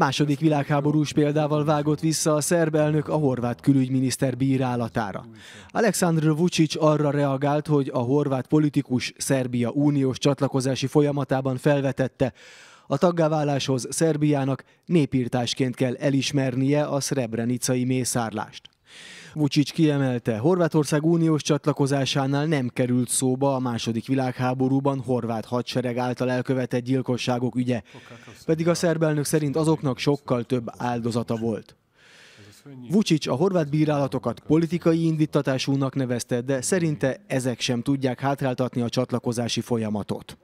Második világháborús példával vágott vissza a szerb elnök a horvát külügyminiszter bírálatára. Aleksandr Vucic arra reagált, hogy a horvát politikus Szerbia uniós csatlakozási folyamatában felvetette, a taggáváláshoz Szerbiának népírtásként kell elismernie a szrebrenicai mészárlást. Vucic kiemelte, Horvátország uniós csatlakozásánál nem került szóba a második világháborúban horvát hadsereg által elkövetett gyilkosságok ügye, pedig a szerbelnök szerint azoknak sokkal több áldozata volt. Vucic a horvát bírálatokat politikai indítatásúnak nevezte, de szerinte ezek sem tudják hátráltatni a csatlakozási folyamatot.